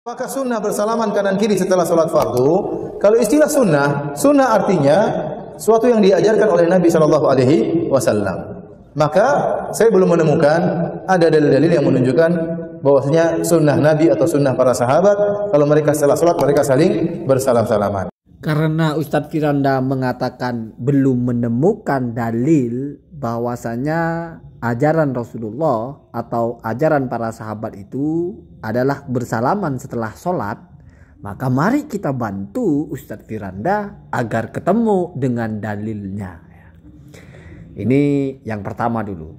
Apakah sunnah bersalaman kanan kiri setelah sholat fardu? Kalau istilah sunnah, sunnah artinya suatu yang diajarkan oleh Nabi Shallallahu Alaihi Wasallam. Maka saya belum menemukan ada dalil-dalil yang menunjukkan bahwasanya sunnah Nabi atau sunnah para sahabat kalau mereka setelah sholat mereka saling bersalam-salaman. Karena Ustadz Kiranda mengatakan belum menemukan dalil bahwasanya ajaran Rasulullah atau ajaran para sahabat itu adalah bersalaman setelah sholat, maka mari kita bantu Ustadz Firanda agar ketemu dengan dalilnya. Ini yang pertama dulu.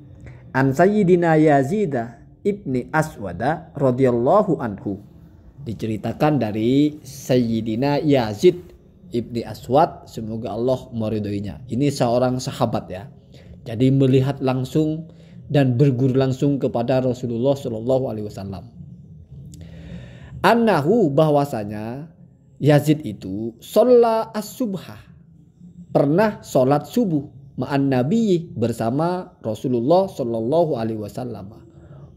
An Sayyidina Yazida ibni Aswada radhiyallahu anhu diceritakan dari Sayyidina Yazid ibni Aswad semoga Allah meridhoinya. Ini seorang sahabat ya jadi melihat langsung dan berguru langsung kepada Rasulullah Shallallahu Alaihi Wasallam. Anahu bahwasanya Yazid itu sholat as pernah sholat subuh ma'an nabi bersama Rasulullah Shallallahu Alaihi Wasallam.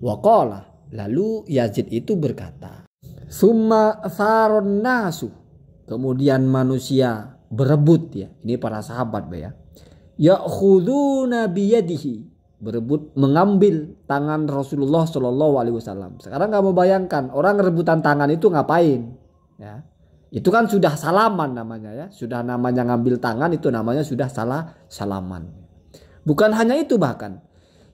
Wakola lalu Yazid itu berkata, Summa faron nasu. Kemudian manusia berebut ya. Ini para sahabat ya ya'khuduna biyadihi berebut mengambil tangan Rasulullah Shallallahu Alaihi Wasallam. Sekarang kamu bayangkan orang rebutan tangan itu ngapain? Ya, itu kan sudah salaman namanya ya, sudah namanya ngambil tangan itu namanya sudah salah salaman. Bukan hanya itu bahkan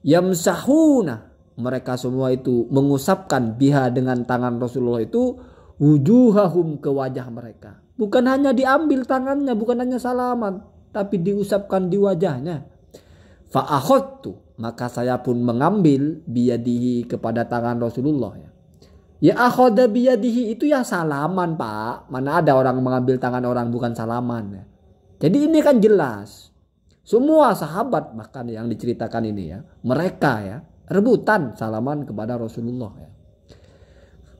yamsahuna mereka semua itu mengusapkan biha dengan tangan Rasulullah itu wujuhahum ke wajah mereka. Bukan hanya diambil tangannya, bukan hanya salaman, tapi diusapkan di wajahnya. tuh, maka saya pun mengambil biyadihi kepada tangan Rasulullah ya. Ya akhoda biyadihi itu ya salaman pak. Mana ada orang mengambil tangan orang bukan salaman ya. Jadi ini kan jelas. Semua sahabat bahkan yang diceritakan ini ya. Mereka ya rebutan salaman kepada Rasulullah ya.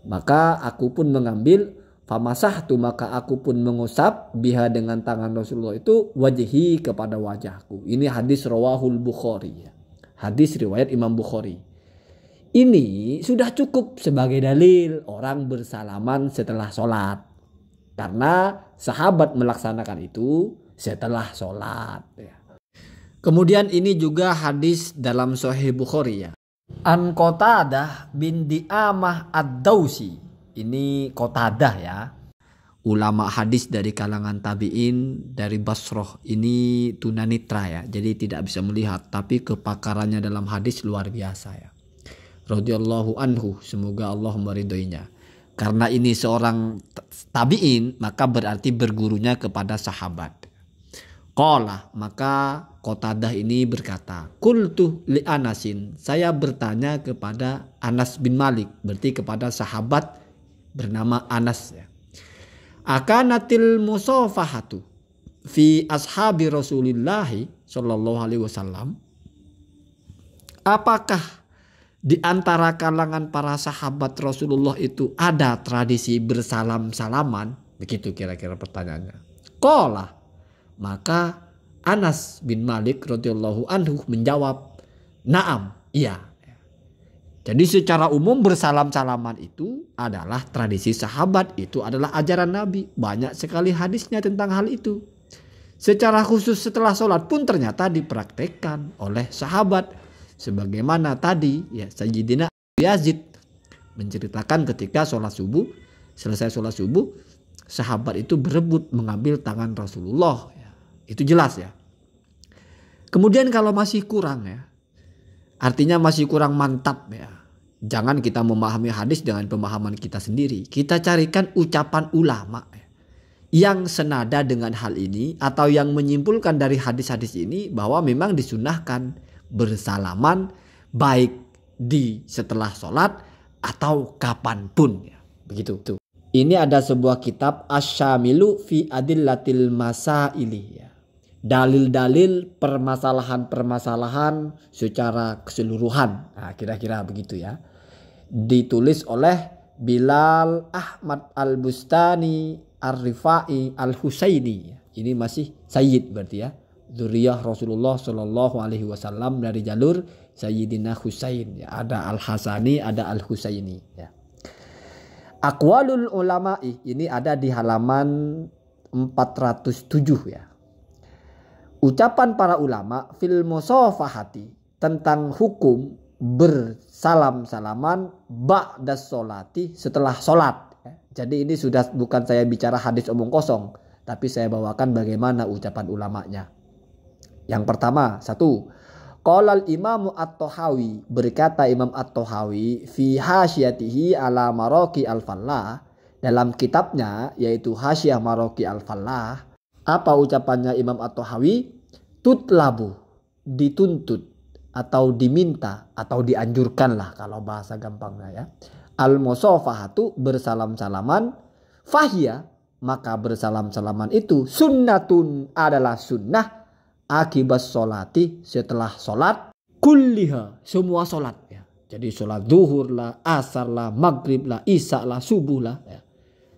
Maka aku pun mengambil Famasah tu maka aku pun mengusap biha dengan tangan Rasulullah itu wajhi kepada wajahku. Ini hadis rawahul Bukhari. Ya. Hadis riwayat Imam Bukhari. Ini sudah cukup sebagai dalil orang bersalaman setelah sholat. Karena sahabat melaksanakan itu setelah sholat. Ya. Kemudian ini juga hadis dalam Sahih Bukhari ya. An Qatadah bin Di'amah Ad-Dausi ini dah ya. Ulama hadis dari kalangan tabi'in dari Basroh ini tunanitra ya. Jadi tidak bisa melihat tapi kepakarannya dalam hadis luar biasa ya. Radiyallahu anhu semoga Allah meridhoinya. Karena ini seorang tabi'in maka berarti bergurunya kepada sahabat. Qala maka dah ini berkata, Kultu li Anasin, saya bertanya kepada Anas bin Malik, berarti kepada sahabat bernama Anas ya. Akanatil musafahatu fi ashabi Rasulillahi sallallahu alaihi wasallam. Apakah di antara kalangan para sahabat Rasulullah itu ada tradisi bersalam-salaman? Begitu kira-kira pertanyaannya. Kola. Maka Anas bin Malik radhiyallahu anhu menjawab, "Naam, iya." Jadi secara umum bersalam-salaman itu adalah tradisi sahabat, itu adalah ajaran Nabi. Banyak sekali hadisnya tentang hal itu. Secara khusus setelah sholat pun ternyata dipraktekkan oleh sahabat. Sebagaimana tadi ya Sayyidina Yazid menceritakan ketika sholat subuh, selesai sholat subuh, sahabat itu berebut mengambil tangan Rasulullah. Ya, itu jelas ya. Kemudian kalau masih kurang ya, Artinya masih kurang mantap ya. Jangan kita memahami hadis dengan pemahaman kita sendiri. Kita carikan ucapan ulama ya. yang senada dengan hal ini atau yang menyimpulkan dari hadis-hadis ini bahwa memang disunahkan bersalaman baik di setelah sholat atau kapanpun ya. Begitu tuh. Ini ada sebuah kitab Asyamilu fi Adillatil Masaili ya dalil-dalil permasalahan-permasalahan secara keseluruhan. Nah, kira-kira begitu ya. Ditulis oleh Bilal Ahmad Al-Bustani Ar-Rifai Al-Husaini. Ini masih Sayyid berarti ya. Zuriyah Rasulullah Shallallahu Alaihi Wasallam dari jalur Sayyidina Husain. Ya, ada Al Hasani, ada Al Husaini. Ya. Akwalul ulama'i ini ada di halaman 407 ya ucapan para ulama fil musafahati tentang hukum bersalam-salaman ba'da solati setelah solat. Jadi ini sudah bukan saya bicara hadis omong kosong, tapi saya bawakan bagaimana ucapan ulamanya. Yang pertama, satu, kalal imamu imam at tohawi berkata Imam at tohawi fi hasyatihi ala maroki al falah dalam kitabnya yaitu hasyah maroki al falah apa ucapannya Imam At-Tahawi? Tutlabu, dituntut atau diminta atau dianjurkanlah kalau bahasa gampangnya ya. Al musafahatu bersalam-salaman fahia maka bersalam-salaman itu sunnatun adalah sunnah akibat solati setelah solat kulliha semua solat ya. Jadi solat zuhur lah, asar lah, maghrib lah, isak lah, subuh lah. Ya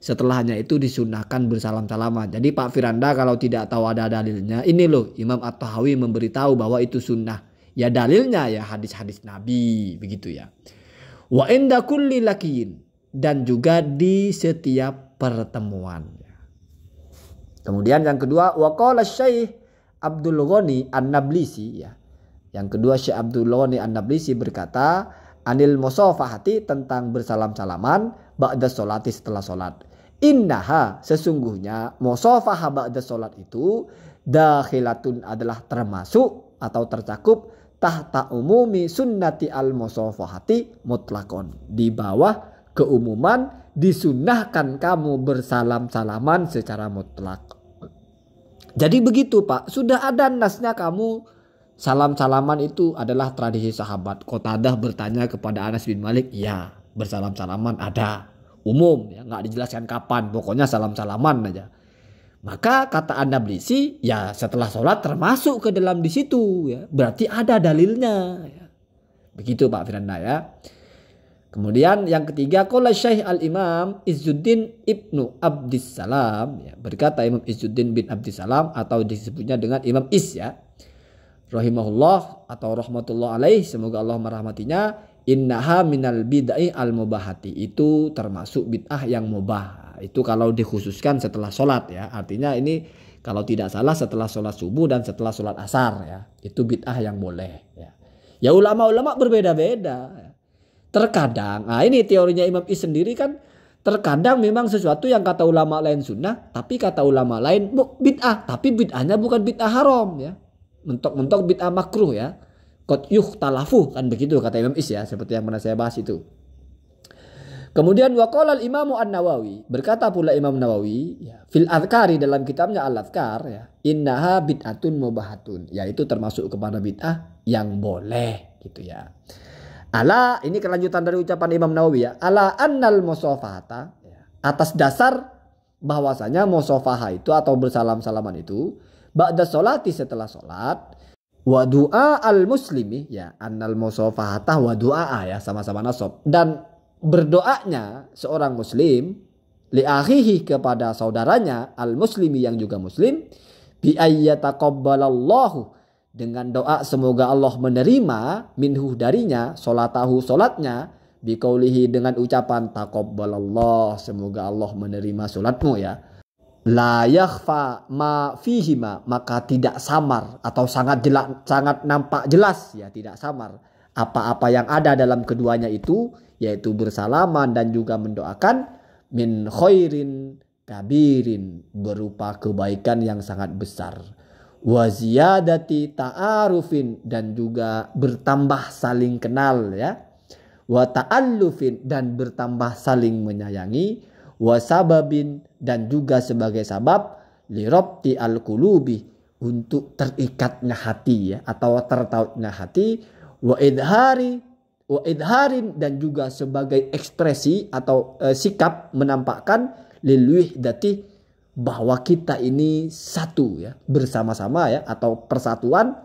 Setelahnya itu disunahkan bersalam-salaman. Jadi Pak Firanda kalau tidak tahu ada dalilnya, ini loh Imam At-Tahawi memberitahu bahwa itu sunnah. Ya dalilnya ya hadis-hadis Nabi begitu ya. Wa inda kulli dan juga di setiap pertemuan. Kemudian yang kedua wa waqala Syekh Abdul Ghani An-Nablisi ya. Yang kedua Syekh Abdul Ghani An-Nablisi berkata anil musafahati tentang bersalam-salaman ba'da solati setelah solat Innaha sesungguhnya musafah ba'da salat itu dakhilatun adalah termasuk atau tercakup tahta umumi sunnati al musafahati mutlakon. Di bawah keumuman disunnahkan kamu bersalam-salaman secara mutlak. Jadi begitu pak, sudah ada nasnya kamu salam-salaman itu adalah tradisi sahabat. Kotadah bertanya kepada Anas bin Malik, ya bersalam-salaman ada umum ya nggak dijelaskan kapan pokoknya salam salaman aja maka kata anda berisi ya setelah sholat termasuk ke dalam di situ ya berarti ada dalilnya ya. begitu Pak Firanda ya kemudian yang ketiga kola Syekh al Imam izuddin ibnu Abdissalam ya, berkata Imam izuddin bin Abdissalam atau disebutnya dengan Imam Is ya rahimahullah atau rahmatullah alaih semoga Allah merahmatinya innaha minal bid'ai al mubahati itu termasuk bid'ah yang mubah itu kalau dikhususkan setelah sholat ya artinya ini kalau tidak salah setelah sholat subuh dan setelah sholat asar ya itu bid'ah yang boleh ya ya ulama-ulama berbeda-beda terkadang nah ini teorinya Imam Is sendiri kan terkadang memang sesuatu yang kata ulama lain sunnah tapi kata ulama lain bid'ah tapi bid'ahnya bukan bid'ah haram ya mentok-mentok bid'ah makruh ya kot yuh talafu kan begitu kata Imam Is ya seperti yang pernah saya bahas itu. Kemudian wakolal Imam An-Nawawi, berkata pula Imam Nawawi, ya, fil adkari dalam kitabnya al adkar ya, innaha bid'atun mubahatun, yaitu termasuk kepada bid'ah yang boleh gitu ya. Ala ini kelanjutan dari ucapan Imam Nawawi ya, ala annal musafahata ya, atas dasar bahwasanya musafaha itu atau bersalam-salaman itu ba'da solati setelah solat wa du'a al muslimi ya annal musafahatah wa du'a ya sama-sama nasab dan berdoanya seorang muslim li akhihi kepada saudaranya al muslimi yang juga muslim bi ayyataqabbalallahu dengan doa semoga Allah menerima minhu darinya solatahu solatnya bikaulihi dengan ucapan taqabbalallahu semoga Allah menerima solatmu ya la yakhfa ma fihima maka tidak samar atau sangat jelas sangat nampak jelas ya tidak samar apa-apa yang ada dalam keduanya itu yaitu bersalaman dan juga mendoakan min khairin kabirin berupa kebaikan yang sangat besar ziyadati ta'arufin dan juga bertambah saling kenal ya wa ta'allufin dan bertambah saling menyayangi wasababin dan juga sebagai sabab lirobti al kulubi untuk terikatnya hati ya atau tertautnya hati wa idhari wa idharin dan juga sebagai ekspresi atau e, sikap menampakkan lil dati bahwa kita ini satu ya bersama-sama ya atau persatuan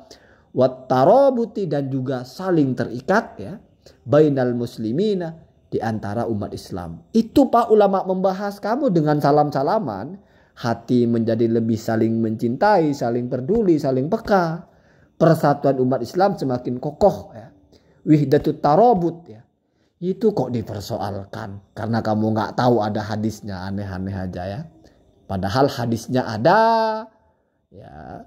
watarobuti dan juga saling terikat ya bainal muslimina di antara umat Islam. Itu Pak ulama membahas kamu dengan salam-salaman, hati menjadi lebih saling mencintai, saling peduli, saling peka. Persatuan umat Islam semakin kokoh ya. Wihdatu tarobut ya. Itu kok dipersoalkan karena kamu nggak tahu ada hadisnya aneh-aneh aja ya. Padahal hadisnya ada ya.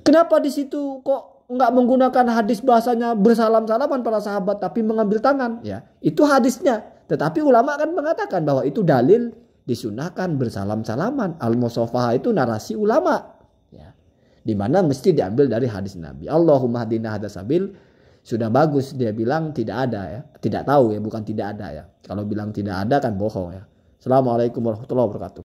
Kenapa di situ kok nggak menggunakan hadis bahasanya bersalam-salaman para sahabat tapi mengambil tangan ya itu hadisnya tetapi ulama kan mengatakan bahwa itu dalil disunahkan bersalam-salaman al musofah itu narasi ulama ya di mana mesti diambil dari hadis Nabi Allahumma hadina hadasabil sudah bagus dia bilang tidak ada ya tidak tahu ya bukan tidak ada ya kalau bilang tidak ada kan bohong ya Assalamualaikum warahmatullahi wabarakatuh